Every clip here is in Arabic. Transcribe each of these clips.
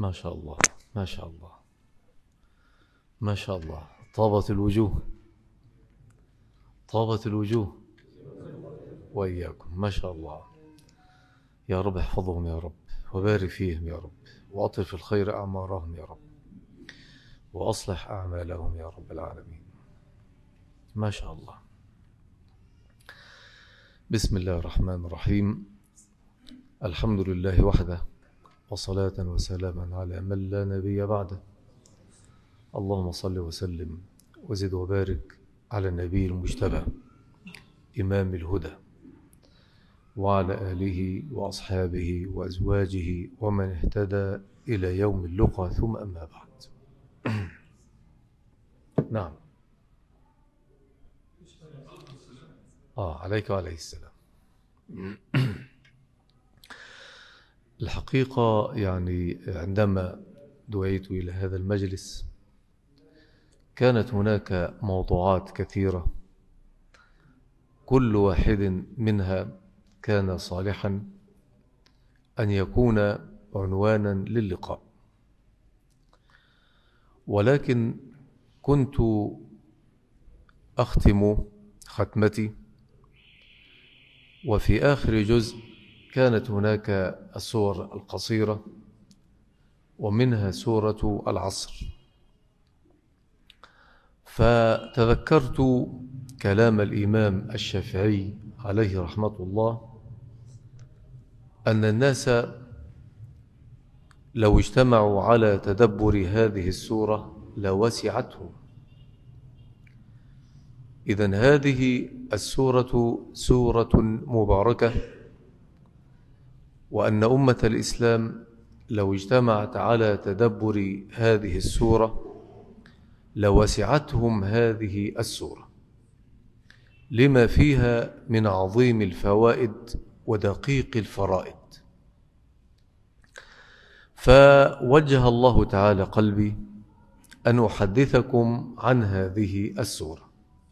ما شاء الله ما شاء الله ما شاء الله طابت الوجوه طابت الوجوه وإياكم ما شاء الله يا رب احفظهم يا رب وبارك فيهم يا رب في الخير أعمارهم يا رب وأصلح أعمالهم يا رب العالمين ما شاء الله بسم الله الرحمن الرحيم الحمد لله وحده وصلاة وسلاما على من لا نبي بعده اللهم صل وسلم وزد وبارك على النبي المجتبى إمام الهدى وعلى آله وأصحابه وأزواجه ومن اهتدى إلى يوم اللقى ثم أما بعد نعم آه عليك وعليه السلام الحقيقة يعني عندما دعيت إلى هذا المجلس كانت هناك موضوعات كثيرة كل واحد منها كان صالحا أن يكون عنوانا للقاء ولكن كنت أختم ختمتي وفي آخر جزء كانت هناك السور القصيرة ومنها سورة العصر فتذكرت كلام الإمام الشافعي عليه رحمة الله أن الناس لو اجتمعوا على تدبر هذه السورة لوسعتهم إذا هذه السورة سورة مباركة وأن أمة الإسلام لو اجتمعت على تدبر هذه السورة لوسعتهم هذه السورة لما فيها من عظيم الفوائد ودقيق الفرائد فوجه الله تعالى قلبي أن أحدثكم عن هذه السورة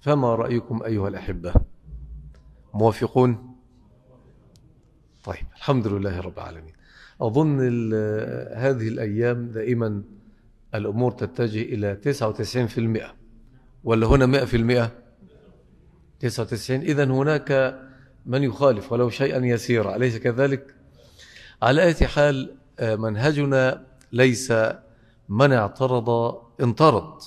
فما رأيكم أيها الأحبة موافقون؟ طيب الحمد لله رب العالمين أظن هذه الأيام دائما الأمور تتجه إلى 99% ولا هنا 100% 99 إذا هناك من يخالف ولو شيئا يسيرا أليس كذلك؟ على أي حال منهجنا ليس من اعترض انطرد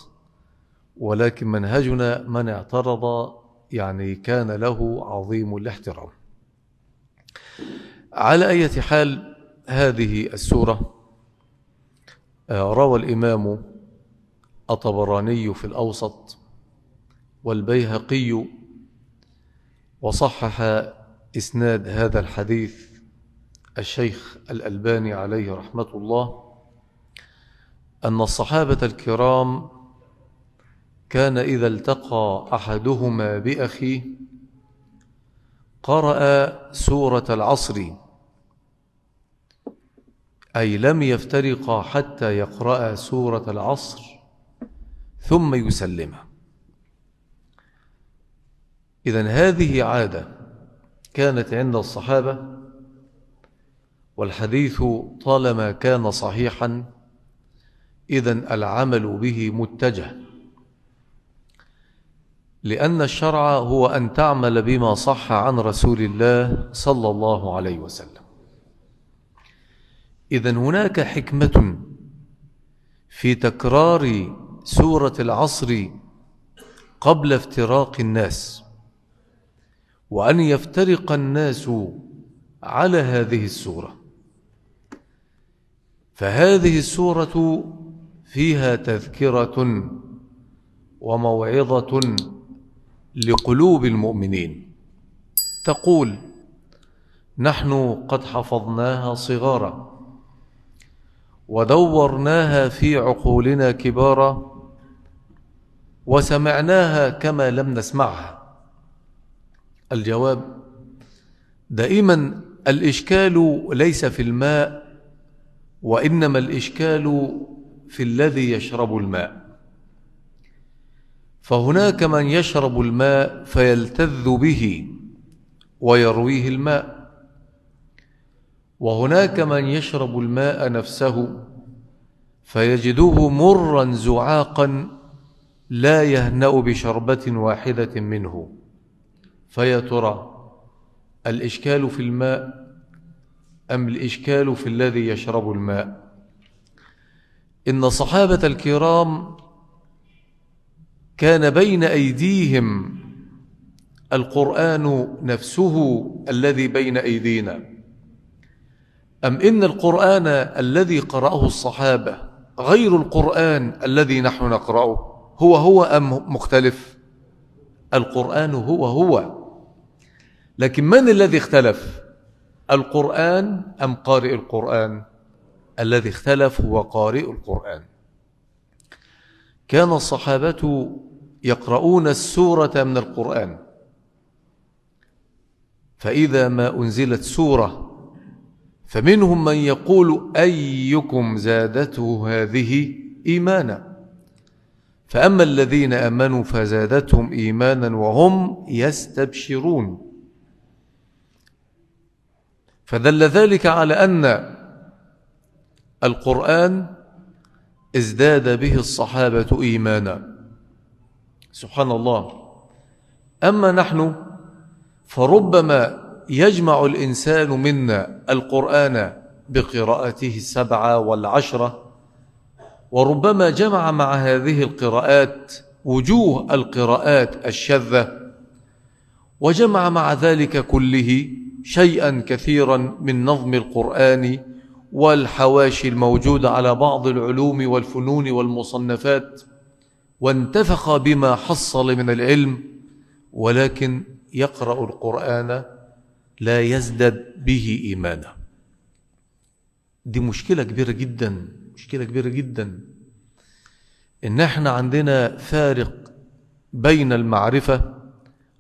ولكن منهجنا من اعترض يعني كان له عظيم الاحترام على أي حال هذه السورة آه، روى الإمام الطبراني في الأوسط والبيهقي وصحح إسناد هذا الحديث الشيخ الألباني عليه رحمة الله أن الصحابة الكرام كان إذا التقى أحدهما بأخيه قرأ سورة العصر أي لم يفترقا حتى يقرأ سورة العصر ثم يسلم إذا هذه عادة كانت عند الصحابة والحديث طالما كان صحيحا إذا العمل به متجه لأن الشرع هو أن تعمل بما صح عن رسول الله صلى الله عليه وسلم إذا هناك حكمة في تكرار سورة العصر قبل افتراق الناس وأن يفترق الناس على هذه السورة فهذه السورة فيها تذكرة وموعظة لقلوب المؤمنين تقول نحن قد حفظناها صغارا ودورناها في عقولنا كبارا وسمعناها كما لم نسمعها الجواب دائما الاشكال ليس في الماء وانما الاشكال في الذي يشرب الماء فهناك من يشرب الماء فيلتذ به ويرويه الماء وهناك من يشرب الماء نفسه فيجده مرا زعاقا لا يهنا بشربه واحده منه فيا ترى الاشكال في الماء ام الاشكال في الذي يشرب الماء ان الصحابه الكرام كان بين ايديهم القران نفسه الذي بين ايدينا ام ان القران الذي قراه الصحابه غير القران الذي نحن نقراه هو هو ام مختلف القران هو هو لكن من الذي اختلف القران ام قارئ القران الذي اختلف هو قارئ القران كان الصحابه يقرؤون السورة من القرآن فإذا ما أنزلت سورة فمنهم من يقول أيكم زادته هذه إيمانا فأما الذين آمنوا فزادتهم إيمانا وهم يستبشرون فدل ذلك على أن القرآن ازداد به الصحابة إيمانا سبحان الله أما نحن فربما يجمع الإنسان منا القرآن بقراءته السبعة والعشرة وربما جمع مع هذه القراءات وجوه القراءات الشاذة وجمع مع ذلك كله شيئا كثيرا من نظم القرآن والحواشي الموجودة على بعض العلوم والفنون والمصنفات وانتفخ بما حصل من العلم ولكن يقرأ القرآن لا يزدد به إيمانا دي مشكلة كبيرة جدا مشكلة كبيرة جدا إن احنا عندنا فارق بين المعرفة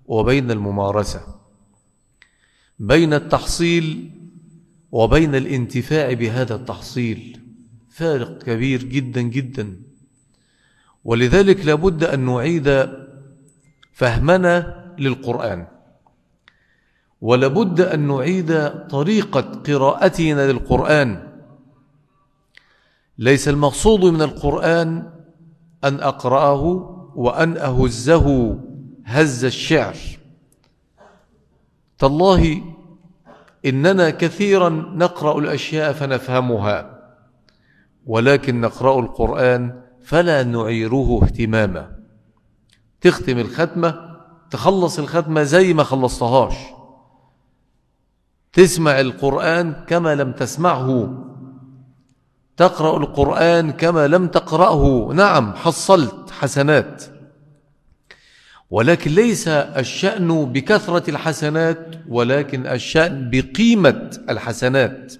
وبين الممارسة بين التحصيل وبين الانتفاع بهذا التحصيل فارق كبير جدا جدا ولذلك لابد أن نعيد فهمنا للقرآن ولابد أن نعيد طريقة قراءتنا للقرآن ليس المقصود من القرآن أن أقرأه وأن أهزه هز الشعر تالله إننا كثيرا نقرأ الأشياء فنفهمها ولكن نقرأ القرآن فلا نعيره اهتماما تختم الختمة تخلص الختمة زي ما خلصتهاش تسمع القرآن كما لم تسمعه تقرأ القرآن كما لم تقرأه نعم حصلت حسنات ولكن ليس الشأن بكثرة الحسنات ولكن الشأن بقيمة الحسنات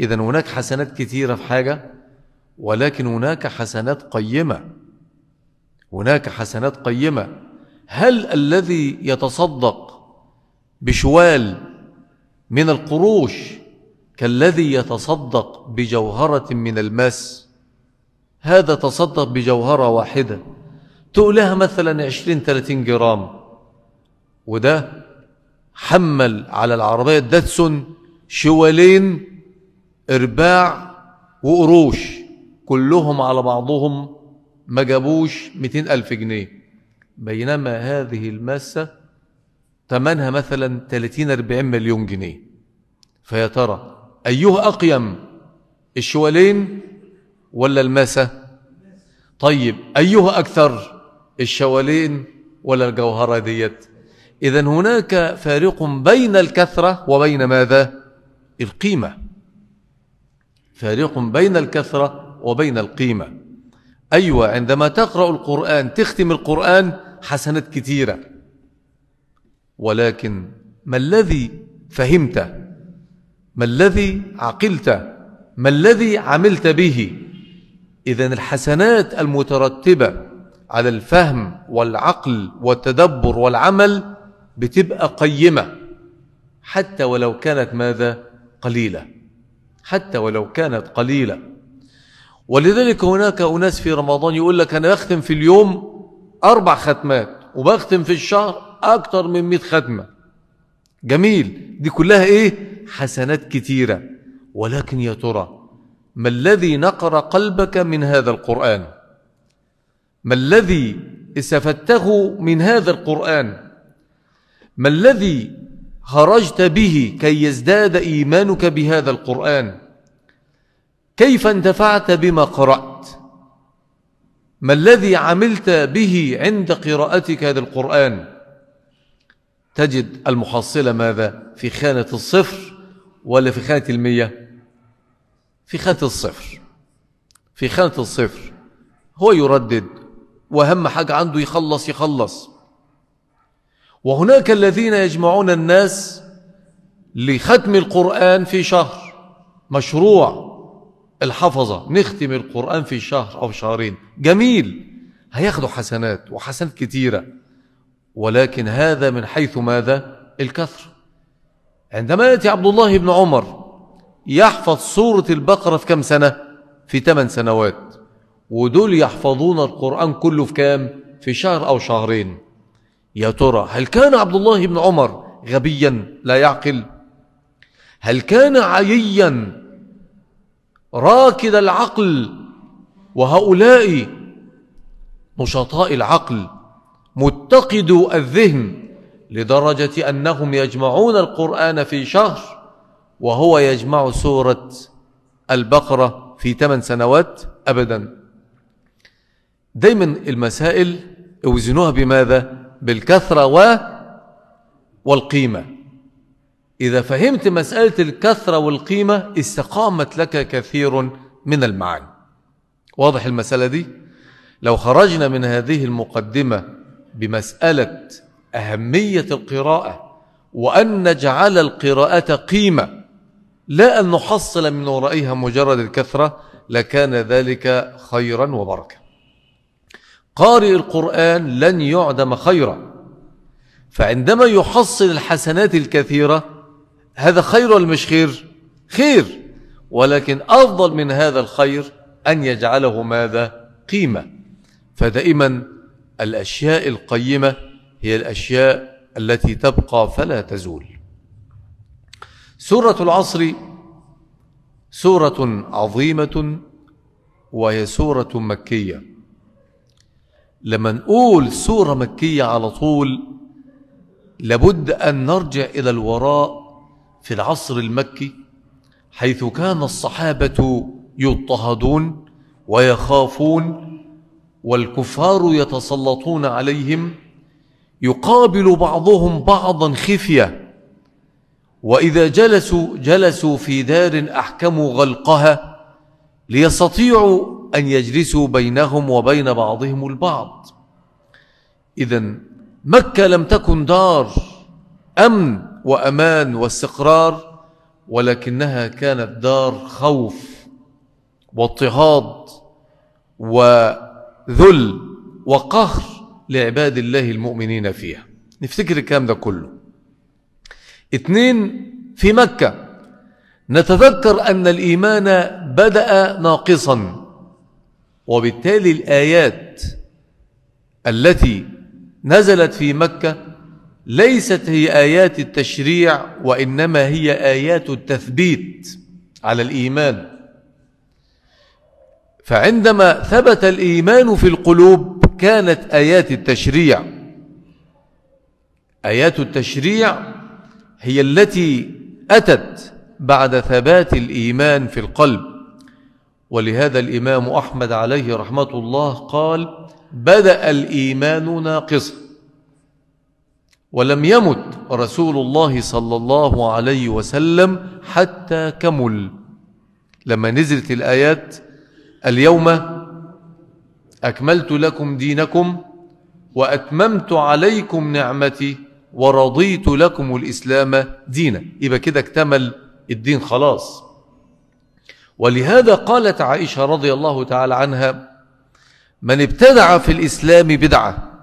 إذا هناك حسنات كثيرة في حاجة ولكن هناك حسنات قيمة هناك حسنات قيمة هل الذي يتصدق بشوال من القروش كالذي يتصدق بجوهرة من الماس هذا تصدق بجوهرة واحدة تؤلها مثلا عشرين ثلاثين جرام وده حمل على العربية داتسون شوالين إرباع وقروش كلهم على بعضهم ما جابوش 200 ألف جنيه بينما هذه الماسة ثمنها مثلا 30 40 مليون جنيه فيا ترى أيها أقيم الشوالين ولا الماسة طيب أيها أكثر الشوالين ولا الجوهرة ديت إذا هناك فارق بين الكثرة وبين ماذا القيمة فارق بين الكثرة وبين القيمة أيوة عندما تقرأ القرآن تختم القرآن حسنات كثيرة ولكن ما الذي فهمته ما الذي عقلته ما الذي عملت به إذا الحسنات المترتبة على الفهم والعقل والتدبر والعمل بتبقى قيمة حتى ولو كانت ماذا قليلة حتى ولو كانت قليله ولذلك هناك أناس في رمضان يقول لك أنا بختم في اليوم أربع ختمات وبختم في الشهر أكثر من 100 ختمة جميل دي كلها إيه حسنات كثيرة ولكن يا ترى ما الذي نقر قلبك من هذا القرآن ما الذي استفدته من هذا القرآن ما الذي خرجت به كي يزداد إيمانك بهذا القرآن كيف انتفعت بما قرات ما الذي عملت به عند قراءتك هذا القران تجد المحصله ماذا في خانه الصفر ولا في خانه الميه في خانه الصفر في خانه الصفر هو يردد واهم حاجه عنده يخلص يخلص وهناك الذين يجمعون الناس لختم القران في شهر مشروع الحفظة نختم القرآن في شهر أو شهرين جميل هياخدوا حسنات وحسنات كتيرة ولكن هذا من حيث ماذا الكثرة عندما يأتي عبد الله بن عمر يحفظ سورة البقرة في كم سنة في 8 سنوات ودول يحفظون القرآن كله في كام في شهر أو شهرين يا ترى هل كان عبد الله بن عمر غبيا لا يعقل هل كان عييا راكد العقل وهؤلاء نشطاء العقل متقدو الذهن لدرجة أنهم يجمعون القرآن في شهر وهو يجمع سورة البقرة في ثمان سنوات أبدا دايما المسائل اوزنوها بماذا؟ بالكثرة و والقيمة إذا فهمت مسألة الكثرة والقيمة استقامت لك كثير من المعاني واضح المسألة دي؟ لو خرجنا من هذه المقدمة بمسألة أهمية القراءة وأن نجعل القراءة قيمة لا أن نحصل من ورائها مجرد الكثرة لكان ذلك خيرا وبركة قارئ القرآن لن يعدم خيرا فعندما يحصل الحسنات الكثيرة هذا خير مش خير خير ولكن أفضل من هذا الخير أن يجعله ماذا قيمة فدائما الأشياء القيمة هي الأشياء التي تبقى فلا تزول سورة العصر سورة عظيمة وهي سورة مكية لما نقول سورة مكية على طول لابد أن نرجع إلى الوراء في العصر المكي حيث كان الصحابة يضطهدون ويخافون والكفار يتسلطون عليهم يقابل بعضهم بعضا خفية وإذا جلسوا جلسوا في دار أحكموا غلقها ليستطيعوا أن يجلسوا بينهم وبين بعضهم البعض إذا مكة لم تكن دار أمن وامان واستقرار ولكنها كانت دار خوف واضطهاد وذل وقهر لعباد الله المؤمنين فيها نفتكر الكلام ده كله اثنين في مكة نتذكر أن الإيمان بدأ ناقصا وبالتالي الآيات التي نزلت في مكة ليست هي ايات التشريع وانما هي ايات التثبيت على الايمان فعندما ثبت الايمان في القلوب كانت ايات التشريع ايات التشريع هي التي اتت بعد ثبات الايمان في القلب ولهذا الامام احمد عليه رحمه الله قال بدا الايمان ناقصا ولم يمت رسول الله صلى الله عليه وسلم حتى كمل لما نزلت الآيات اليوم أكملت لكم دينكم وأتممت عليكم نعمتي ورضيت لكم الإسلام دينا يبقى كده اكتمل الدين خلاص ولهذا قالت عائشة رضي الله تعالى عنها من ابتدع في الإسلام بدعة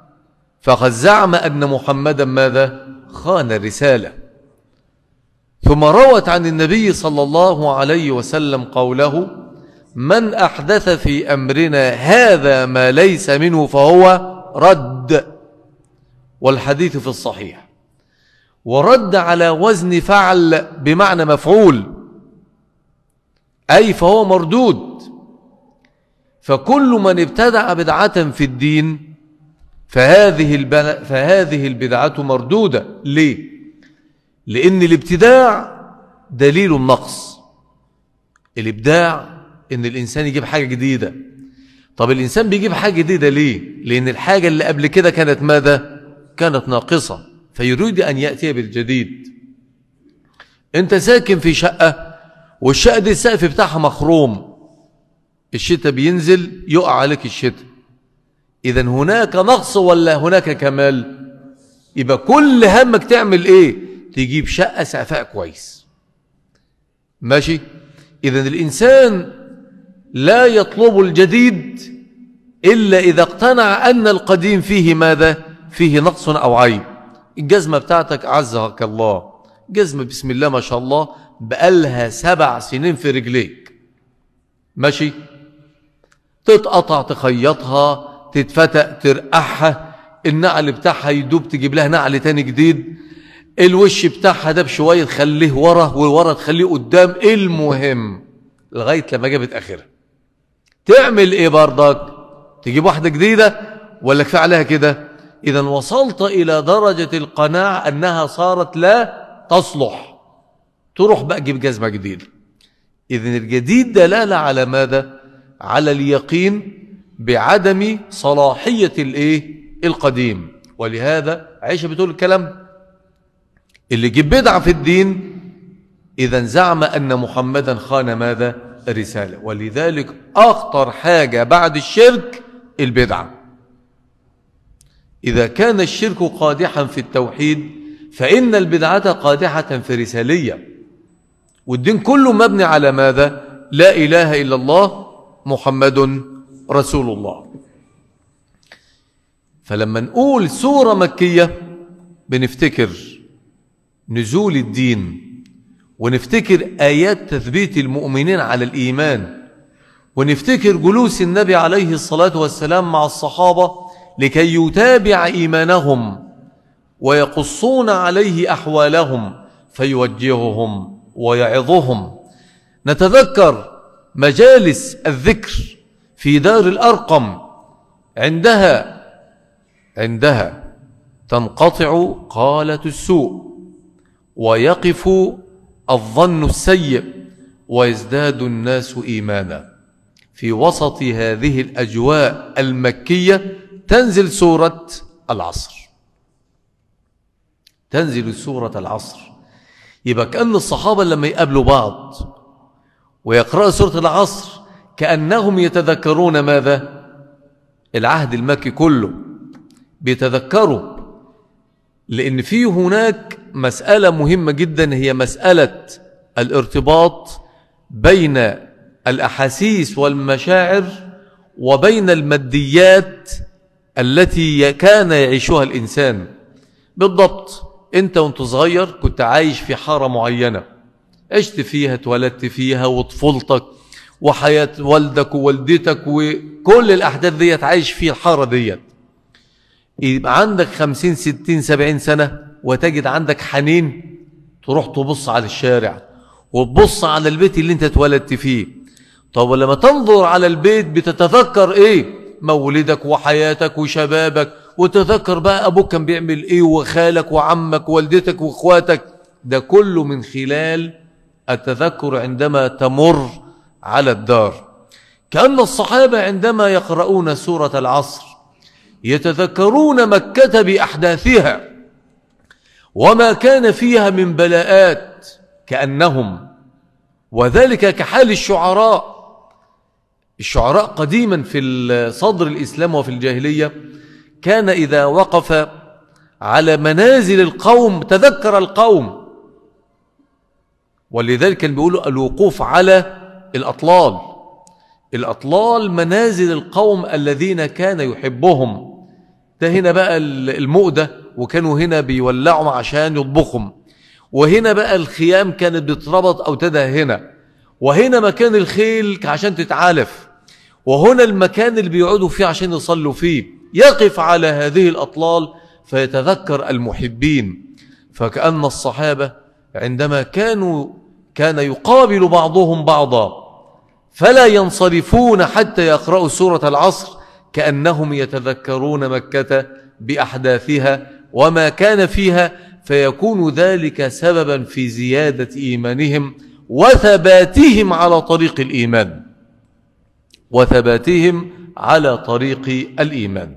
فقد زعم أن محمدا ماذا خان الرسالة ثم روت عن النبي صلى الله عليه وسلم قوله من أحدث في أمرنا هذا ما ليس منه فهو رد والحديث في الصحيح ورد على وزن فعل بمعنى مفعول أي فهو مردود فكل من ابتدع بدعة في الدين فهذه البنا فهذه البدعة مردودة ليه؟ لأن الابتداع دليل النقص الإبداع إن الإنسان يجيب حاجة جديدة طب الإنسان بيجيب حاجة جديدة ليه؟ لأن الحاجة اللي قبل كده كانت ماذا؟ كانت ناقصة فيريد أن يأتي بالجديد أنت ساكن في شقة والشقة دي السقف بتاعها مخروم الشتاء بينزل يقع عليك الشتاء إذا هناك نقص ولا هناك كمال يبقى كل همك تعمل إيه تجيب شقة سقفها كويس ماشي إذا الإنسان لا يطلب الجديد إلا إذا اقتنع أن القديم فيه ماذا فيه نقص أو عيب الجزمة بتاعتك اعزك الله جزمة بسم الله ما شاء الله بقالها سبع سنين في رجليك ماشي تتقطع تخيطها تتفتق ترقعها النعل بتاعها يدوب تجيب لها نعل تاني جديد الوش بتاعها ده بشويه تخليه ورا وورا تخليه قدام المهم لغايه لما جابت اخرها تعمل ايه بردك تجيب واحده جديده ولا كفايه عليها كده اذا وصلت الى درجه القناعه انها صارت لا تصلح تروح بقى تجيب جزمه جديده اذا الجديد دلاله على ماذا على اليقين بعدم صلاحية الايه القديم ولهذا عائشة بتقول الكلام اللي جيب بدعة في الدين إذا زعم أن محمدا خان ماذا الرسالة ولذلك أخطر حاجة بعد الشرك البدعة إذا كان الشرك قادحا في التوحيد فإن البدعة قادحة في الرسالية والدين كله مبني على ماذا لا إله إلا الله محمد رسول الله فلما نقول سورة مكية بنفتكر نزول الدين ونفتكر آيات تثبيت المؤمنين على الإيمان ونفتكر جلوس النبي عليه الصلاة والسلام مع الصحابة لكي يتابع إيمانهم ويقصون عليه أحوالهم فيوجههم ويعظهم نتذكر مجالس الذكر في دار الأرقم عندها عندها تنقطع قالة السوء ويقف الظن السيء ويزداد الناس إيمانا في وسط هذه الأجواء المكية تنزل سورة العصر تنزل سورة العصر يبقى كأن الصحابة لما يقابلوا بعض ويقرأ سورة العصر كأنهم يتذكرون ماذا العهد المكي كله بيتذكروا لأن في هناك مسألة مهمة جدا هي مسألة الارتباط بين الأحاسيس والمشاعر وبين الماديات التي كان يعيشها الإنسان بالضبط أنت وأنت صغير كنت عايش في حارة معينة عشت فيها اتولدت فيها وطفولتك وحياة والدك ووالدتك وكل الأحداث ديت عايش في الحارة ديت يبقى عندك خمسين ستين سبعين سنة وتجد عندك حنين تروح تبص على الشارع وتبص على البيت اللي انت اتولدت فيه طب ولما تنظر على البيت بتتذكر ايه مولدك وحياتك وشبابك وتذكر بقى ابوك كان بيعمل ايه وخالك وعمك ووالدتك واخواتك ده كله من خلال التذكر عندما تمر على الدار كأن الصحابة عندما يقرؤون سورة العصر يتذكرون مكة بأحداثها وما كان فيها من بلاءات كأنهم وذلك كحال الشعراء الشعراء قديما في صدر الإسلام وفي الجاهلية كان إذا وقف على منازل القوم تذكر القوم ولذلك كان بيقولوا الوقوف على الأطلال الأطلال منازل القوم الذين كان يحبهم ده هنا بقى المؤدة وكانوا هنا بيولعوا عشان يطبخهم وهنا بقى الخيام كانت بتربط أو تدى هنا وهنا مكان الخيل عشان تتعالف وهنا المكان اللي بيقعدوا فيه عشان يصلوا فيه يقف على هذه الأطلال فيتذكر المحبين فكأن الصحابة عندما كانوا كان يقابل بعضهم بعضا فلا ينصرفون حتى يقرأوا سورة العصر كأنهم يتذكرون مكة بأحداثها وما كان فيها فيكون ذلك سببا في زيادة إيمانهم وثباتهم على طريق الإيمان وثباتهم على طريق الإيمان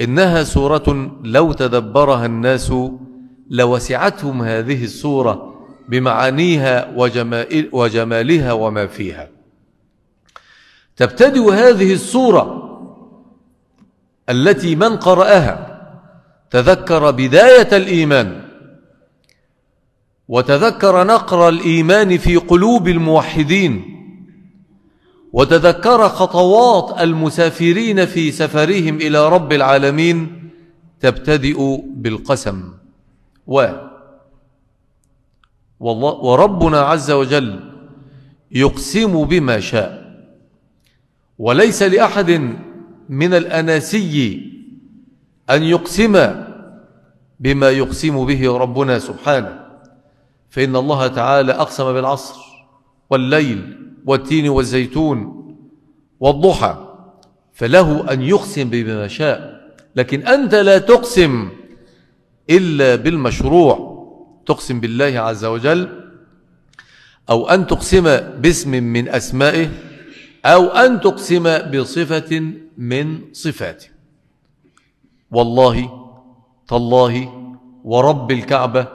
إنها سورة لو تدبرها الناس لوسعتهم هذه السورة بمعانيها وجمال وجمالها وما فيها تبتدئ هذه الصورة التي من قرأها تذكر بداية الإيمان وتذكر نقر الإيمان في قلوب الموحدين وتذكر خطوات المسافرين في سفرهم إلى رب العالمين تبتدئ بالقسم و والله وربنا عز وجل يقسم بما شاء وليس لأحد من الأناسي أن يقسم بما يقسم به ربنا سبحانه فإن الله تعالى أقسم بالعصر والليل والتين والزيتون والضحى فله أن يقسم بما شاء لكن أنت لا تقسم إلا بالمشروع تقسم بالله عز وجل أو أن تقسم باسم من أسمائه أو أن تقسم بصفة من صفاته والله تالله ورب الكعبة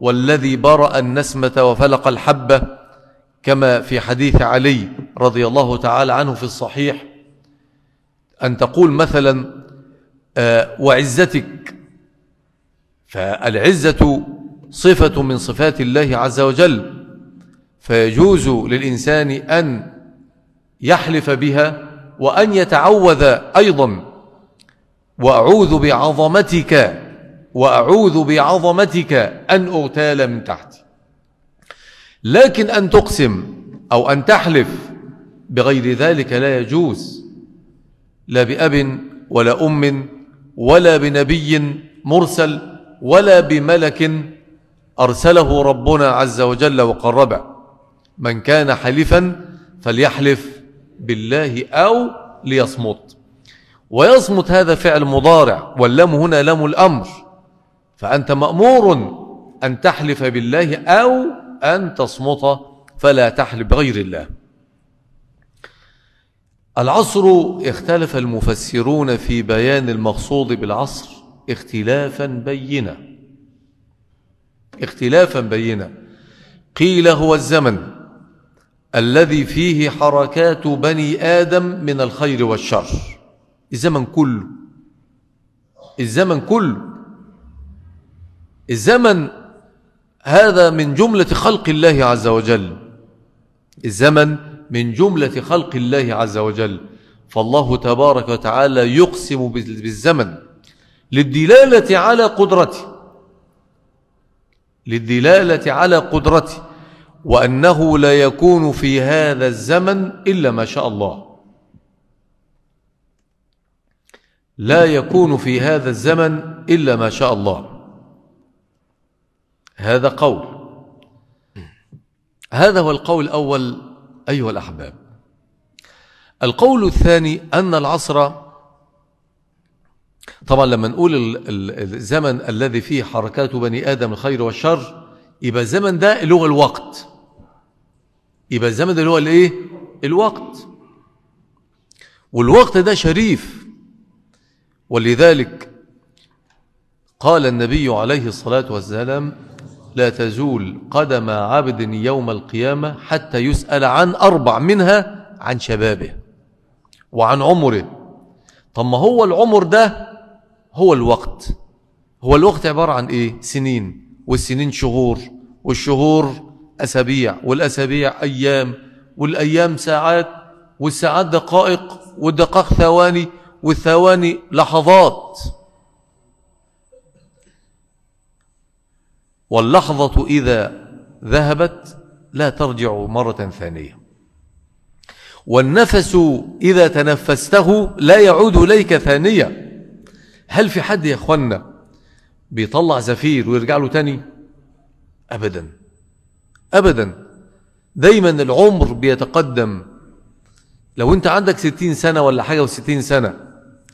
والذي برأ النسمة وفلق الحبة كما في حديث علي رضي الله تعالى عنه في الصحيح أن تقول مثلا آه، وعزتك فالعزة صفة من صفات الله عز وجل فيجوز للإنسان أن يحلف بها وأن يتعوذ أيضا وأعوذ بعظمتك وأعوذ بعظمتك أن أغتال من تحتي لكن أن تقسم أو أن تحلف بغير ذلك لا يجوز لا بأب ولا أم ولا بنبي مرسل ولا بملك أرسله ربنا عز وجل وقرب من كان حلفا فليحلف بالله أو ليصمت ويصمت هذا فعل مضارع واللام هنا لام الأمر فأنت مأمور أن تحلف بالله أو أن تصمت فلا تحلف بغير الله العصر اختلف المفسرون في بيان المقصود بالعصر اختلافا بينا اختلافا بينا قيل هو الزمن الذي فيه حركات بني آدم من الخير والشر الزمن كله الزمن كله الزمن هذا من جملة خلق الله عز وجل الزمن من جملة خلق الله عز وجل فالله تبارك وتعالى يقسم بالزمن للدلالة على قدرته للدلالة على قدرته وأنه لا يكون في هذا الزمن إلا ما شاء الله لا يكون في هذا الزمن إلا ما شاء الله هذا قول هذا هو القول الأول أيها الأحباب القول الثاني أن العصر طبعا لما نقول الزمن الذي فيه حركات بني آدم الخير والشر يبقى الزمن ده اللي هو الوقت يبقى الزمن ده اللي هو الايه الوقت والوقت ده شريف ولذلك قال النبي عليه الصلاة والسلام لا تزول قدم عبد يوم القيامة حتى يسأل عن أربع منها عن شبابه وعن عمره طب ما هو العمر ده هو الوقت هو الوقت عبارة عن إيه سنين والسنين شهور والشهور أسابيع والأسابيع أيام والأيام ساعات والساعات دقائق والدقائق ثواني والثواني لحظات واللحظة إذا ذهبت لا ترجع مرة ثانية والنفس إذا تنفسته لا يعود إليك ثانية هل في حد يا اخوانا بيطلع زفير ويرجع له تاني ابدا ابدا دايما العمر بيتقدم لو انت عندك ستين سنة ولا حاجة وستين سنة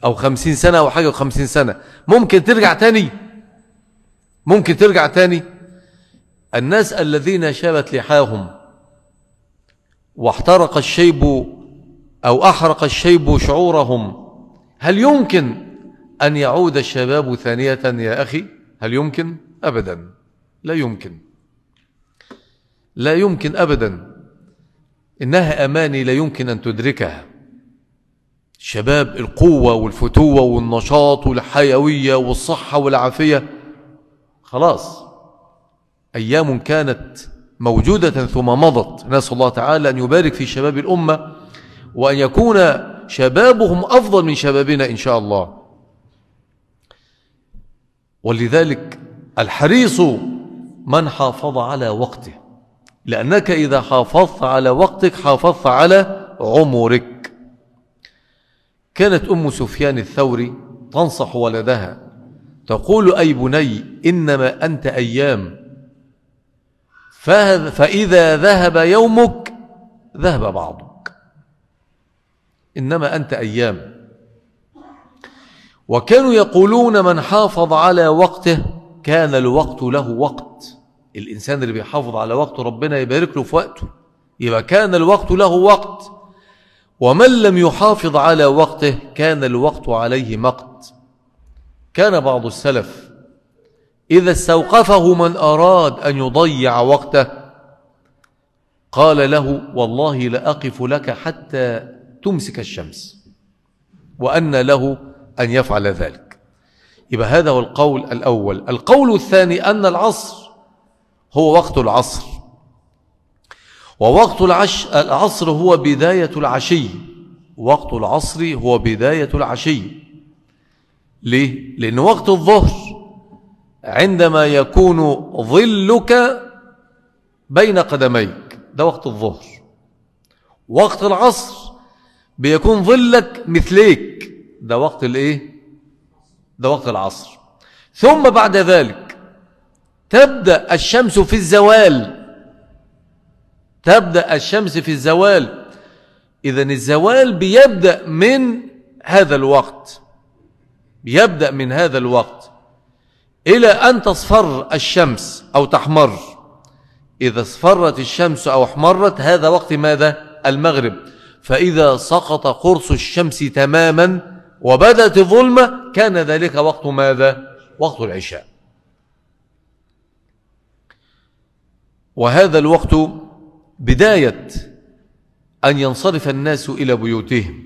او خمسين سنة او حاجة وخمسين سنة ممكن ترجع تاني ممكن ترجع تاني الناس الذين شابت لحاهم واحترق الشيب او احرق الشيب شعورهم هل يمكن أن يعود الشباب ثانية يا أخي هل يمكن؟ أبدا لا يمكن لا يمكن أبدا إنها أماني لا يمكن أن تدركها الشباب القوة والفتوة والنشاط والحيوية والصحة والعافية خلاص أيام كانت موجودة ثم مضت نسأل الله تعالى أن يبارك في شباب الأمة وأن يكون شبابهم أفضل من شبابنا إن شاء الله ولذلك الحريص من حافظ على وقته لأنك إذا حافظت على وقتك حافظت على عمرك كانت أم سفيان الثوري تنصح ولدها تقول أي بني إنما أنت أيام فإذا ذهب يومك ذهب بعضك إنما أنت أيام وكانوا يقولون من حافظ على وقته كان الوقت له وقت الإنسان اللي بيحافظ على وقته ربنا يبارك له في وقته يبقى كان الوقت له وقت ومن لم يحافظ على وقته كان الوقت عليه مقت كان بعض السلف إذا استوقفه من أراد أن يضيع وقته قال له والله لأقف لك حتى تمسك الشمس وأن له أن يفعل ذلك يبقى هذا هو القول الأول القول الثاني أن العصر هو وقت العصر ووقت العش العصر هو بداية العشي وقت العصر هو بداية العشي ليه؟ لأن وقت الظهر عندما يكون ظلك بين قدميك ده وقت الظهر وقت العصر بيكون ظلك مثليك ده وقت الايه ده وقت العصر ثم بعد ذلك تبدا الشمس في الزوال تبدا الشمس في الزوال اذا الزوال بيبدا من هذا الوقت بيبدا من هذا الوقت الى ان تصفر الشمس او تحمر اذا اصفرت الشمس او احمرت هذا وقت ماذا المغرب فاذا سقط قرص الشمس تماما وبدأت الظلمة كان ذلك وقت ماذا وقت العشاء وهذا الوقت بداية أن ينصرف الناس إلى بيوتهم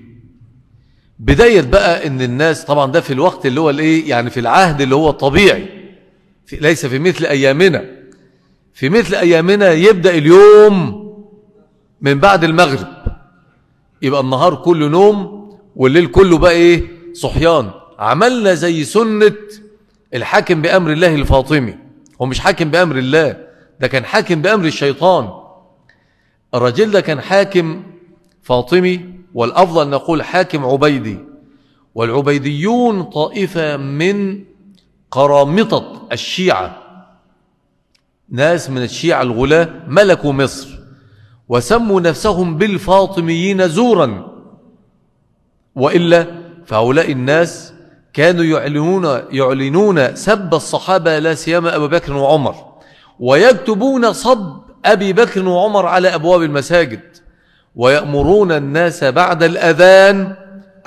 بداية بقى أن الناس طبعا ده في الوقت اللي هو الإيه يعني في العهد اللي هو الطبيعي في ليس في مثل أيامنا في مثل أيامنا يبدأ اليوم من بعد المغرب يبقى النهار كله نوم والليل كله بقى ايه صحيان عملنا زي سنة الحاكم بأمر الله الفاطمي هو مش حاكم بأمر الله ده كان حاكم بأمر الشيطان الراجل ده كان حاكم فاطمي والأفضل نقول حاكم عبيدي والعبيديون طائفة من قرامطة الشيعة ناس من الشيعة الغلاة ملكوا مصر وسموا نفسهم بالفاطميين زورا والا فهؤلاء الناس كانوا يعلنون يعلنون سب الصحابه لا سيما ابو بكر وعمر ويكتبون صب ابي بكر وعمر على ابواب المساجد ويامرون الناس بعد الاذان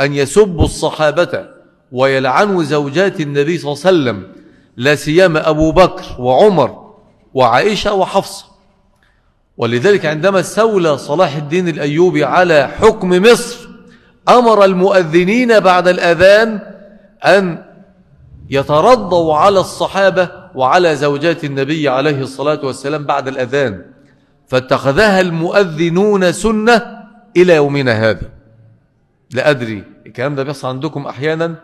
ان يسبوا الصحابه ويلعنوا زوجات النبي صلى الله عليه وسلم لا سيما ابو بكر وعمر وعائشه وحفصه ولذلك عندما استولى صلاح الدين الايوبي على حكم مصر أمر المؤذنين بعد الأذان أن يترضوا على الصحابة وعلى زوجات النبي عليه الصلاة والسلام بعد الأذان فاتخذها المؤذنون سنة إلى يومنا هذا لا أدري الكلام ده بيحصل عندكم أحيانا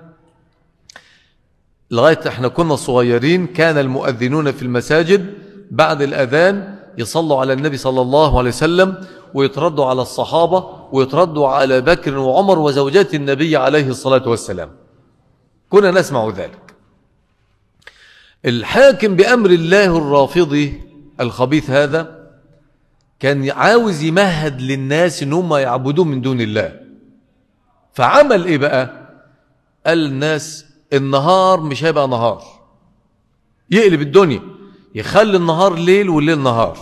لغاية احنا كنا صغيرين كان المؤذنون في المساجد بعد الأذان يصلوا على النبي صلى الله عليه وسلم ويتردوا على الصحابة ويتردوا على بكر وعمر وزوجات النبي عليه الصلاة والسلام كنا نسمع ذلك الحاكم بأمر الله الرافضي الخبيث هذا كان عاوز يمهد للناس ان هم يعبدون من دون الله فعمل ايه بقى قال الناس النهار مش هيبقى نهار يقلب الدنيا يخلي النهار ليل والليل نهار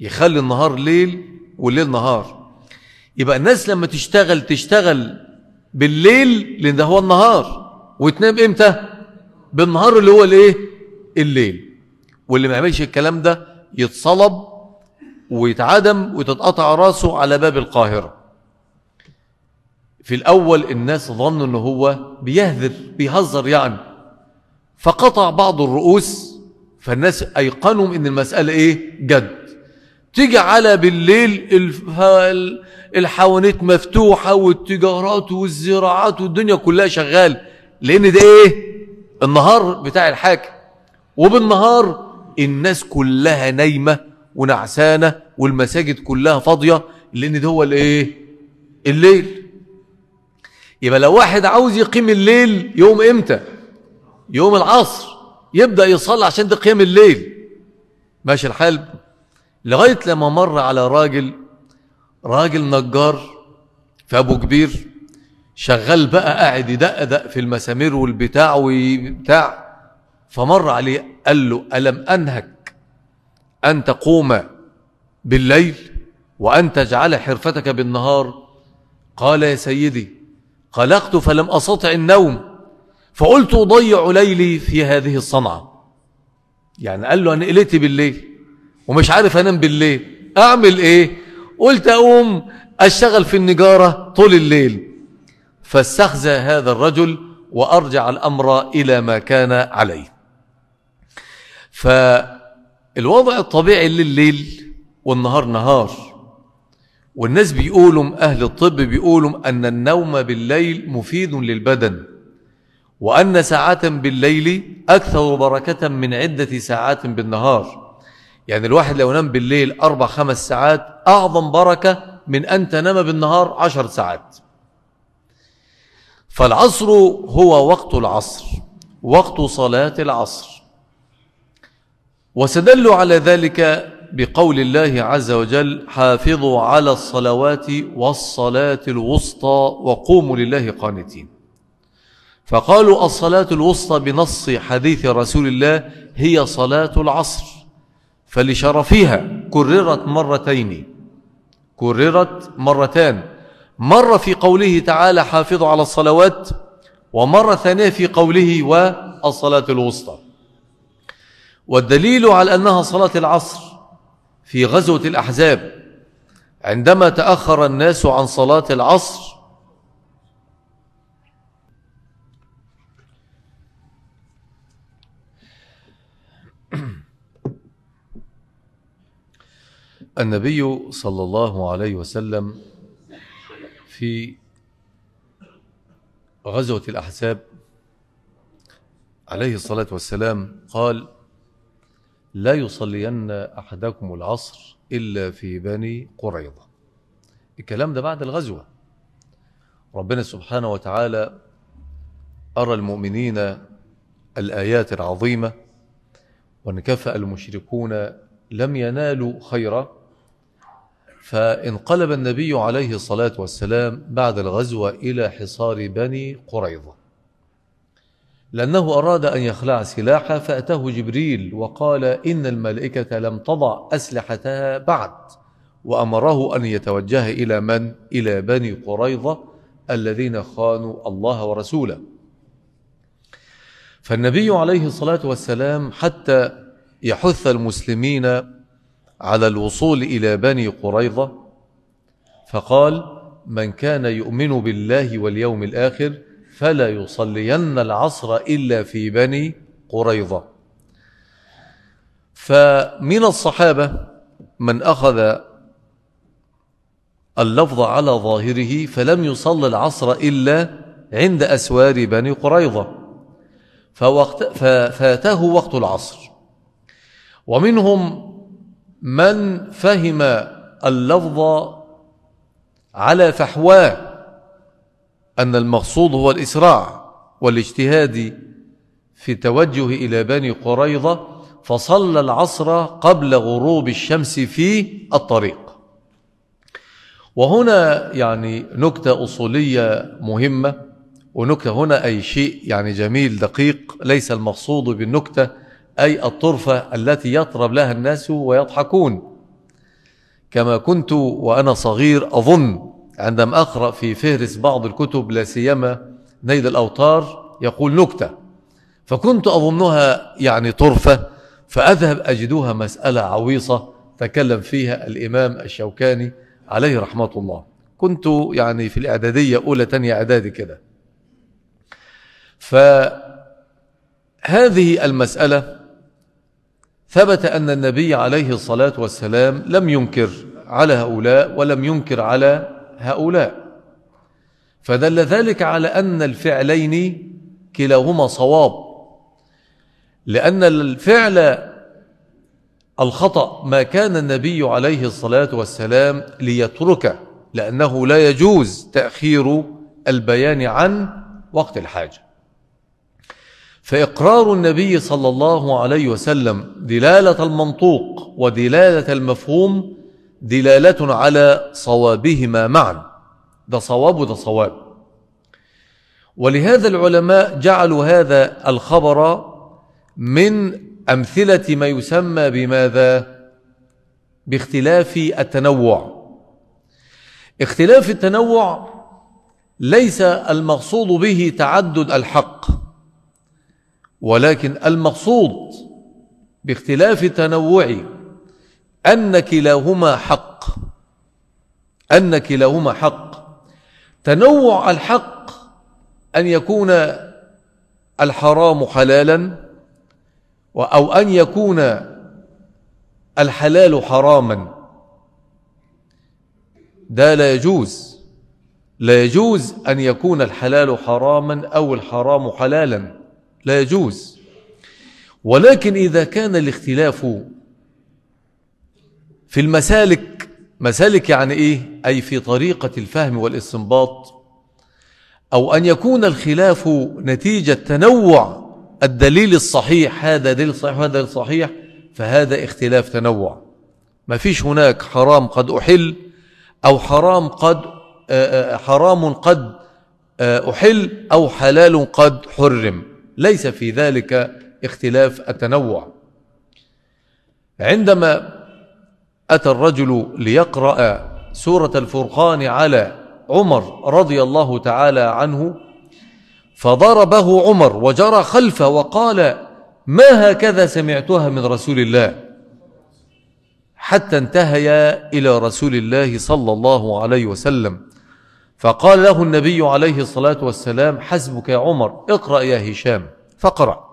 يخلي النهار ليل والليل نهار يبقى الناس لما تشتغل تشتغل بالليل لان ده هو النهار وتنام امتى بالنهار اللي هو الايه الليل واللي ما يعملش الكلام ده يتصلب ويتعدم وتتقطع راسه على باب القاهره في الاول الناس ظنوا ان هو بيهذر بيهزر يعني فقطع بعض الرؤوس فالناس ايقنوا ان المساله ايه جد تيجي على بالليل الحوانيت مفتوحه والتجارات والزراعات والدنيا كلها شغاله لان ده ايه النهار بتاع الحاكم وبالنهار الناس كلها نايمه ونعسانه والمساجد كلها فاضيه لان ده هو الايه الليل يبقى لو واحد عاوز يقيم الليل يوم امتى يوم العصر يبدا يصلي عشان ده قيام الليل ماشي الحال لغايه لما مر على راجل راجل نجار في ابو كبير شغال بقى قاعد يدقدق في المسامير والبتاع وبتاع فمر عليه قال له الم انهك ان تقوم بالليل وان تجعل حرفتك بالنهار قال يا سيدي قلقت فلم استطع النوم فقلت اضيع ليلي في هذه الصنعه يعني قال له انا قلقت بالليل ومش عارف انام بالليل اعمل ايه قلت أقوم أشتغل في النجارة طول الليل فاستخزى هذا الرجل وأرجع الأمر إلى ما كان عليه فالوضع الطبيعي لليل والنهار نهار والناس بيقولوا أهل الطب بيقولوا أن النوم بالليل مفيد للبدن وأن ساعة بالليل أكثر بركة من عدة ساعات بالنهار يعني الواحد لو نام بالليل أربع خمس ساعات أعظم بركة من أن تنام بالنهار عشر ساعات فالعصر هو وقت العصر وقت صلاة العصر واستدلوا على ذلك بقول الله عز وجل حافظوا على الصلوات والصلاة الوسطى وقوموا لله قانتين فقالوا الصلاة الوسطى بنص حديث رسول الله هي صلاة العصر فلشرفها كررت مرتين كررت مرتان مرة في قوله تعالى حافظوا على الصلوات ومرة ثانية في قوله والصلاة الوسطى والدليل على أنها صلاة العصر في غزوة الأحزاب عندما تأخر الناس عن صلاة العصر النبي صلى الله عليه وسلم في غزوة الأحزاب عليه الصلاة والسلام قال لا يصلين أحدكم العصر إلا في بني قريظة الكلام ده بعد الغزوة ربنا سبحانه وتعالى أرى المؤمنين الآيات العظيمة وانكفأ المشركون لم ينالوا خيرا فانقلب النبي عليه الصلاة والسلام بعد الغزوة إلى حصار بني قريظة لأنه أراد أن يخلع سلاحه فأتاه جبريل وقال إن الملائكة لم تضع أسلحتها بعد وأمره أن يتوجه إلى من؟ إلى بني قريظة الذين خانوا الله ورسوله فالنبي عليه الصلاة والسلام حتى يحث المسلمين على الوصول إلى بني قريظة فقال من كان يؤمن بالله واليوم الآخر فلا يصلين العصر إلا في بني قريظة فمن الصحابة من أخذ اللفظ على ظاهره فلم يصلي العصر إلا عند أسوار بني قريظة فوقت ففاته وقت العصر ومنهم من فهم اللفظ على فحواه أن المقصود هو الإسراع والاجتهاد في التوجه إلى بني قريظة فصلى العصر قبل غروب الشمس في الطريق وهنا يعني نكتة أصولية مهمة ونكتة هنا أي شيء يعني جميل دقيق ليس المقصود بالنكتة أي الطرفة التي يطرب لها الناس ويضحكون كما كنت وأنا صغير أظن عندما أقرأ في فهرس بعض الكتب لا سيما نيل الأوتار يقول نكتة فكنت أظنها يعني طرفة فأذهب أجدها مسألة عويصة تكلم فيها الإمام الشوكاني عليه رحمة الله كنت يعني في الإعدادية أولى تانية إعدادي كده فهذه المسألة ثبت أن النبي عليه الصلاة والسلام لم ينكر على هؤلاء ولم ينكر على هؤلاء فدل ذلك على أن الفعلين كلاهما صواب لأن الفعل الخطأ ما كان النبي عليه الصلاة والسلام ليتركه لأنه لا يجوز تأخير البيان عن وقت الحاجة فإقرار النبي صلى الله عليه وسلم دلالة المنطوق ودلالة المفهوم دلالة على صوابهما معا ده صواب وده صواب ولهذا العلماء جعلوا هذا الخبر من أمثلة ما يسمى بماذا؟ باختلاف التنوع اختلاف التنوع ليس المقصود به تعدد الحق ولكن المقصود باختلاف تنوع أن كلاهما حق أن كلاهما حق تنوع الحق أن يكون الحرام حلالا أو أن يكون الحلال حراما ده لا يجوز لا يجوز أن يكون الحلال حراما أو الحرام حلالا لا يجوز ولكن إذا كان الاختلاف في المسالك مسالك يعني إيه؟ أي في طريقة الفهم والاستنباط أو أن يكون الخلاف نتيجة تنوع الدليل الصحيح هذا دليل صحيح وهذا دليل صحيح فهذا اختلاف تنوع ما فيش هناك حرام قد أحل أو حرام قد آه، آه، حرام قد آه، أحل أو حلال قد حرم ليس في ذلك اختلاف التنوع عندما أتى الرجل ليقرأ سورة الفرقان على عمر رضي الله تعالى عنه فضربه عمر وجرى خلفه وقال ما هكذا سمعتها من رسول الله حتى انتهيا إلى رسول الله صلى الله عليه وسلم فقال له النبي عليه الصلاة والسلام حسبك يا عمر اقرأ يا هشام فقرأ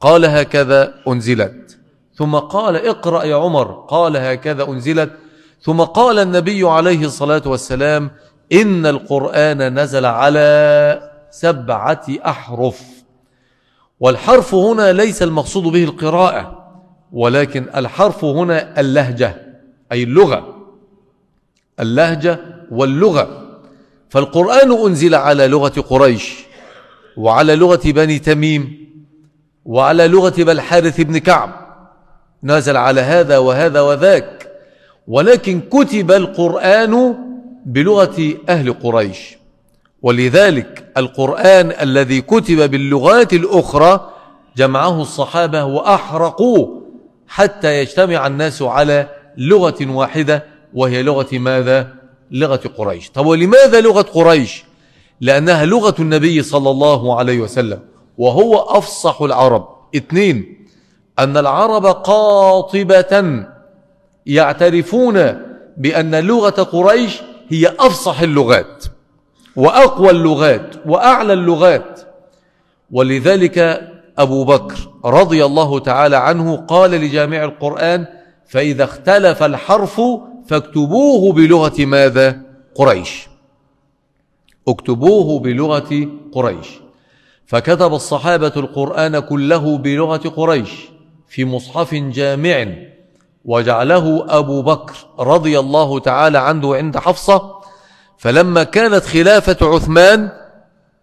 قال هكذا أنزلت ثم قال اقرأ يا عمر قال هكذا أنزلت ثم قال النبي عليه الصلاة والسلام إن القرآن نزل على سبعة أحرف والحرف هنا ليس المقصود به القراءة ولكن الحرف هنا اللهجة أي اللغة اللهجة واللغة فالقرآن أنزل على لغة قريش وعلى لغة بني تميم وعلى لغة بالحارث بن كعب نازل على هذا وهذا وذاك ولكن كتب القرآن بلغة أهل قريش ولذلك القرآن الذي كتب باللغات الأخرى جمعه الصحابة وأحرقوه حتى يجتمع الناس على لغة واحدة وهي لغة ماذا؟ لغة قريش طب ولماذا لغة قريش لأنها لغة النبي صلى الله عليه وسلم وهو أفصح العرب اثنين أن العرب قاطبة يعترفون بأن لغة قريش هي أفصح اللغات وأقوى اللغات وأعلى اللغات ولذلك أبو بكر رضي الله تعالى عنه قال لجامع القرآن فإذا اختلف الحرف فاكتبوه بلغة ماذا؟ قريش اكتبوه بلغة قريش فكتب الصحابة القرآن كله بلغة قريش في مصحف جامع وجعله أبو بكر رضي الله تعالى عنه عند حفصة فلما كانت خلافة عثمان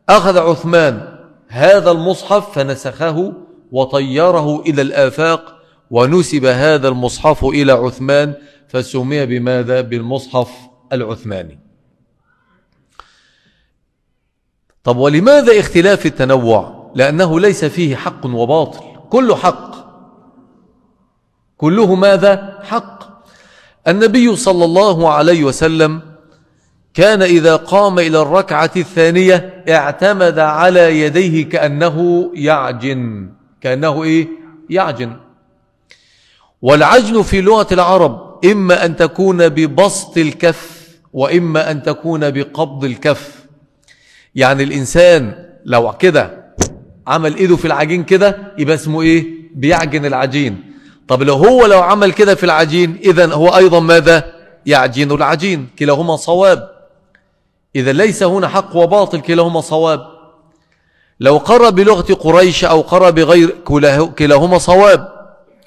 أخذ عثمان هذا المصحف فنسخه وطيره إلى الآفاق ونسب هذا المصحف إلى عثمان فسمي بماذا بالمصحف العثماني طب ولماذا اختلاف التنوع لأنه ليس فيه حق وباطل كله حق كله ماذا حق النبي صلى الله عليه وسلم كان إذا قام إلى الركعة الثانية اعتمد على يديه كأنه يعجن كأنه إيه يعجن والعجن في لغة العرب إما أن تكون ببسط الكف وإما أن تكون بقبض الكف يعني الإنسان لو كده عمل إيده في العجين كده يبقى اسمه إيه بيعجن العجين طب لو هو لو عمل كده في العجين إذا هو أيضا ماذا يعجن العجين كلاهما صواب إذا ليس هنا حق وباطل كلاهما صواب لو قرأ بلغة قريش أو قرأ بغير كلاهما صواب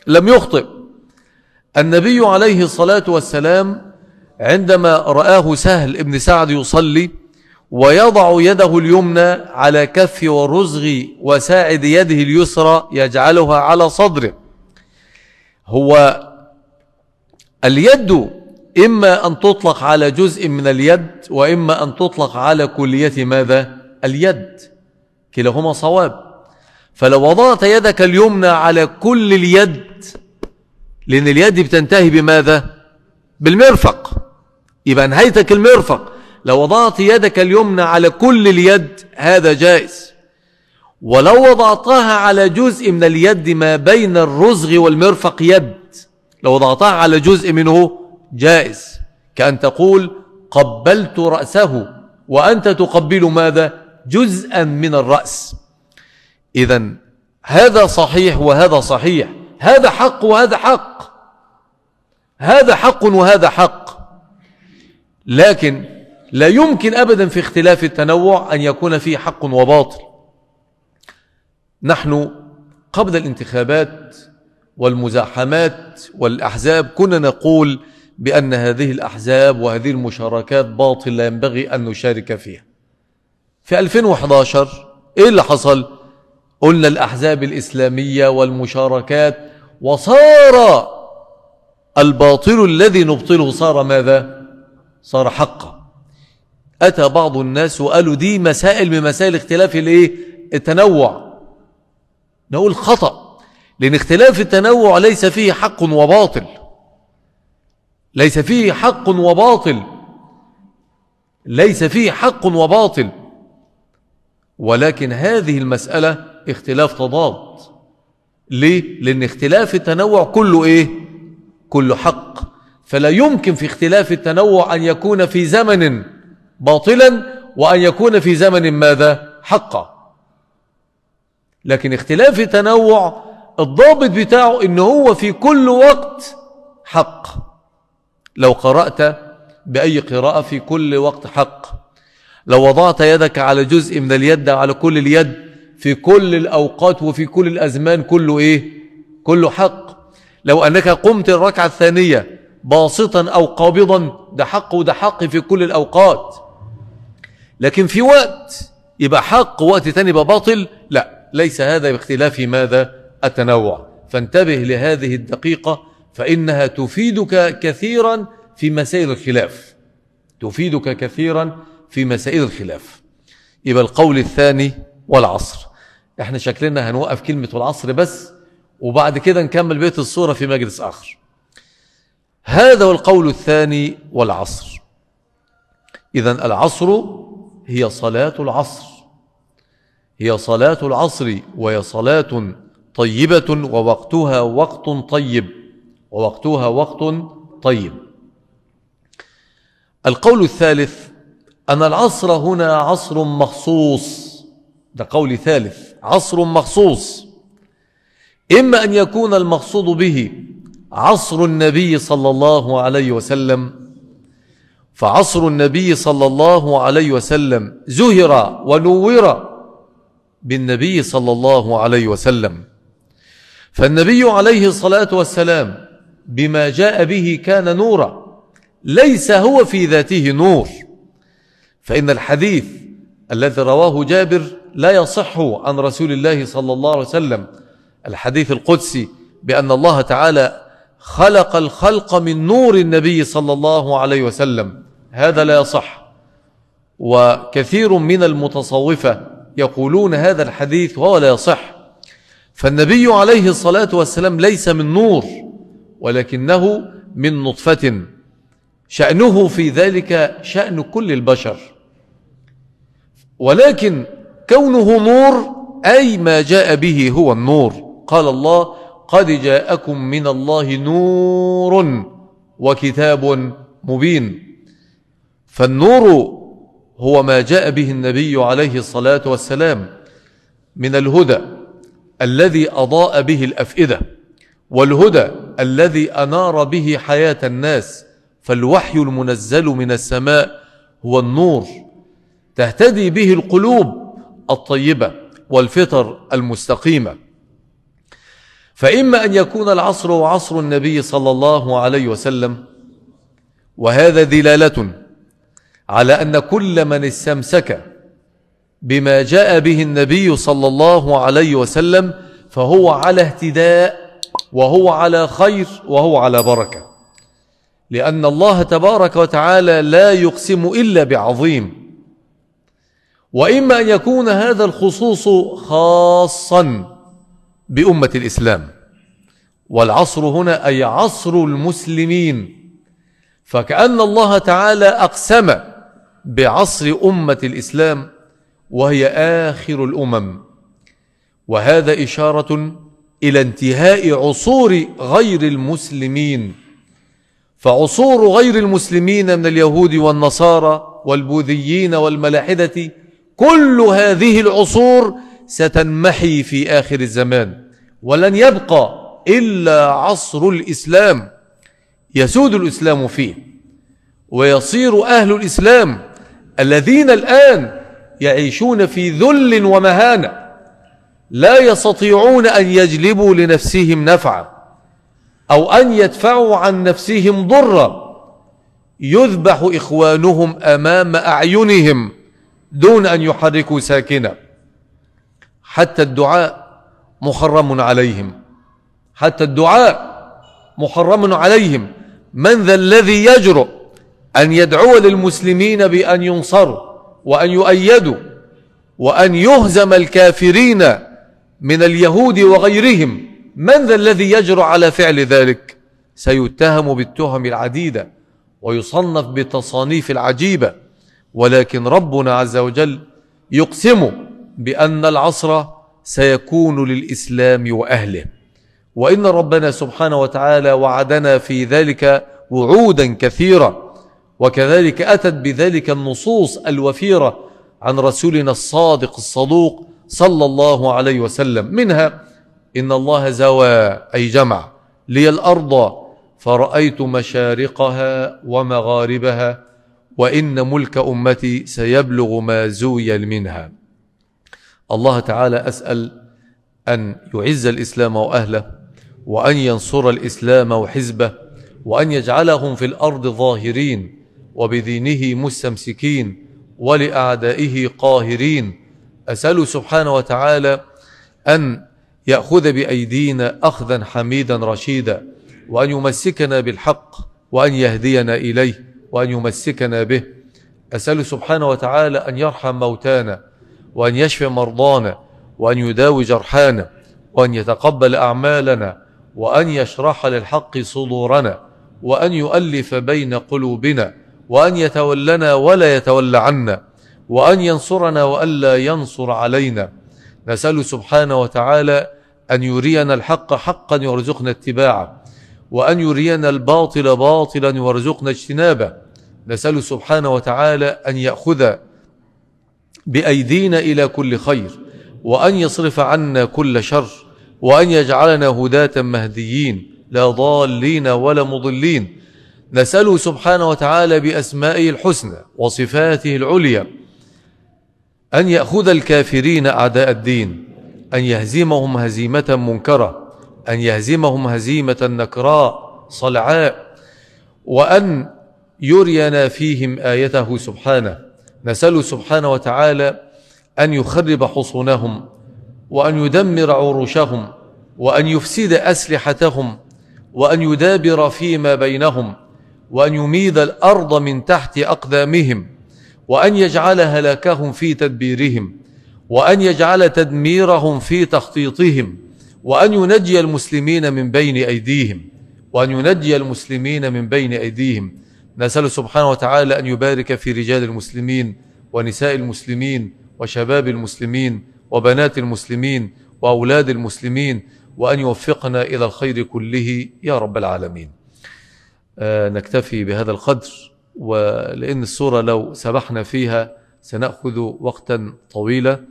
لم يخطئ النبي عليه الصلاة والسلام عندما رآه سهل ابن سعد يصلي ويضع يده اليمنى على كف ورزغ وساعد يده اليسرى يجعلها على صدره هو اليد إما أن تطلق على جزء من اليد وإما أن تطلق على كلية ماذا؟ اليد كلاهما صواب فلو وضعت يدك اليمنى على كل اليد لأن اليد بتنتهي بماذا بالمرفق يبقى نهايتك المرفق لو وضعت يدك اليمنى على كل اليد هذا جائز ولو وضعتها على جزء من اليد ما بين الرزغ والمرفق يد لو وضعتها على جزء منه جائز كأن تقول قبلت رأسه وأنت تقبل ماذا جزءا من الرأس إذا هذا صحيح وهذا صحيح هذا حق وهذا حق هذا حق وهذا حق لكن لا يمكن ابدا في اختلاف التنوع ان يكون فيه حق وباطل نحن قبل الانتخابات والمزاحمات والاحزاب كنا نقول بان هذه الاحزاب وهذه المشاركات باطل لا ينبغي ان نشارك فيها في 2011 ايه اللي حصل قلنا الأحزاب الإسلامية والمشاركات وصار الباطل الذي نبطله صار ماذا؟ صار حقا أتى بعض الناس وقالوا دي مسائل من مسائل اختلاف الايه؟ التنوع نقول خطأ لأن اختلاف التنوع ليس فيه حق وباطل ليس فيه حق وباطل ليس فيه حق وباطل ولكن هذه المسألة اختلاف تضاد ليه؟ لأن اختلاف التنوع كله إيه؟ كله حق فلا يمكن في اختلاف التنوع أن يكون في زمن باطلا وأن يكون في زمن ماذا؟ حقا لكن اختلاف التنوع الضابط بتاعه إن هو في كل وقت حق لو قرأت بأي قراءة في كل وقت حق لو وضعت يدك على جزء من اليد على كل اليد في كل الأوقات وفي كل الأزمان كله إيه كله حق لو أنك قمت الركعة الثانية باسطا أو قابضا ده حق وده حق في كل الأوقات لكن في وقت يبقى حق وقت تاني يبقى باطل لا ليس هذا باختلاف ماذا التنوع فانتبه لهذه الدقيقة فإنها تفيدك كثيرا في مسائل الخلاف تفيدك كثيرا في مسائل الخلاف يبقى القول الثاني والعصر احنا شكلنا هنوقف كلمة والعصر بس وبعد كده نكمل بيت الصورة في مجلس آخر هذا هو القول الثاني والعصر إذا العصر هي صلاة العصر هي صلاة العصر وهي صلاة طيبة ووقتها وقت طيب ووقتها وقت طيب القول الثالث أن العصر هنا عصر مخصوص ده قول ثالث عصر مخصوص إما أن يكون المقصود به عصر النبي صلى الله عليه وسلم فعصر النبي صلى الله عليه وسلم زهر ونور بالنبي صلى الله عليه وسلم فالنبي عليه الصلاة والسلام بما جاء به كان نورا ليس هو في ذاته نور فإن الحديث الذي رواه جابر لا يصح عن رسول الله صلى الله عليه وسلم الحديث القدسي بأن الله تعالى خلق الخلق من نور النبي صلى الله عليه وسلم هذا لا يصح وكثير من المتصوفة يقولون هذا الحديث وهو لا يصح فالنبي عليه الصلاة والسلام ليس من نور ولكنه من نطفة شأنه في ذلك شأن كل البشر ولكن كونه نور أي ما جاء به هو النور قال الله قد جاءكم من الله نور وكتاب مبين فالنور هو ما جاء به النبي عليه الصلاة والسلام من الهدى الذي أضاء به الأفئدة والهدى الذي أنار به حياة الناس فالوحي المنزل من السماء هو النور تهتدي به القلوب الطيبه والفطر المستقيمه فاما ان يكون العصر وعصر النبي صلى الله عليه وسلم وهذا دلاله على ان كل من استمسك بما جاء به النبي صلى الله عليه وسلم فهو على اهتداء وهو على خير وهو على بركه لان الله تبارك وتعالى لا يقسم الا بعظيم واما ان يكون هذا الخصوص خاصا بامه الاسلام والعصر هنا اي عصر المسلمين فكان الله تعالى اقسم بعصر امه الاسلام وهي اخر الامم وهذا اشاره الى انتهاء عصور غير المسلمين فعصور غير المسلمين من اليهود والنصارى والبوذيين والملاحده كل هذه العصور ستنمحي في آخر الزمان ولن يبقى إلا عصر الإسلام يسود الإسلام فيه ويصير أهل الإسلام الذين الآن يعيشون في ذل ومهانة لا يستطيعون أن يجلبوا لنفسهم نفعا أو أن يدفعوا عن نفسهم ضرا يذبح إخوانهم أمام أعينهم دون أن يحركوا ساكنا حتى الدعاء محرم عليهم حتى الدعاء محرم عليهم من ذا الذي يجرؤ أن يدعو للمسلمين بأن ينصروا وأن يؤيدوا وأن يهزم الكافرين من اليهود وغيرهم من ذا الذي يجرؤ على فعل ذلك سيتهم بالتهم العديدة ويصنف بالتصانيف العجيبة ولكن ربنا عز وجل يقسم بأن العصر سيكون للإسلام وأهله وإن ربنا سبحانه وتعالى وعدنا في ذلك وعودا كثيرة وكذلك أتت بذلك النصوص الوفيرة عن رسولنا الصادق الصدوق صلى الله عليه وسلم منها إن الله زوى أي جمع لي الأرض فرأيت مشارقها ومغاربها وإن ملك أمتي سيبلغ ما زويل منها الله تعالى أسأل أن يعز الإسلام وأهله وأن ينصر الإسلام وحزبه وأن يجعلهم في الأرض ظاهرين وبدينه مستمسكين ولأعدائه قاهرين أسأله سبحانه وتعالى أن يأخذ بأيدينا أخذا حميدا رشيدا وأن يمسكنا بالحق وأن يهدينا إليه وأن يمسكنا به أسأله سبحانه وتعالى أن يرحم موتانا وأن يشفي مرضانا وأن يداوي جرحانا وأن يتقبل أعمالنا وأن يشرح للحق صدورنا وأن يؤلف بين قلوبنا وأن يتولنا ولا يتولى عنا وأن ينصرنا وألا ينصر علينا نسأل سبحانه وتعالى أن يرينا الحق حقا يرزقنا اتباعه وأن يرينا الباطل باطلا وارزقنا اجتنابه نسأل سبحانه وتعالى أن يأخذ بأيدينا إلى كل خير وأن يصرف عنا كل شر وأن يجعلنا هداة مهديين لا ضالين ولا مضلين نسأله سبحانه وتعالى بأسمائه الحسنى وصفاته العليا أن يأخذ الكافرين أعداء الدين أن يهزمهم هزيمة منكرة أن يهزمهم هزيمة نكراء صلعاء وأن يرينا فيهم آيته سبحانه نسأل سبحانه وتعالى أن يخرب حصونهم وأن يدمر عروشهم وأن يفسد أسلحتهم وأن يدابر فيما بينهم وأن يميد الأرض من تحت أقدامهم وأن يجعل هلاكهم في تدبيرهم وأن يجعل تدميرهم في تخطيطهم وأن ينجي المسلمين من بين أيديهم وأن ينجي المسلمين من بين أيديهم نسأل سبحانه وتعالى أن يبارك في رجال المسلمين ونساء المسلمين وشباب المسلمين وبنات المسلمين وأولاد المسلمين وأن يوفقنا إلى الخير كله يا رب العالمين آه نكتفي بهذا القدر ولأن الصورة لو سبحنا فيها سنأخذ وقتا طويلا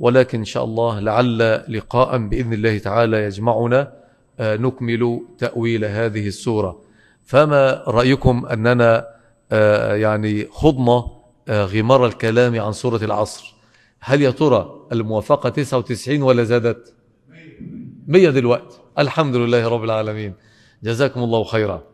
ولكن إن شاء الله لعل لقاء بإذن الله تعالى يجمعنا آه، نكمل تأويل هذه السورة فما رأيكم أننا آه، يعني خضنا آه، غمار الكلام عن سورة العصر هل يا ترى الموافقة 99 ولا زادت 100 دلوقتي الحمد لله رب العالمين جزاكم الله خيرا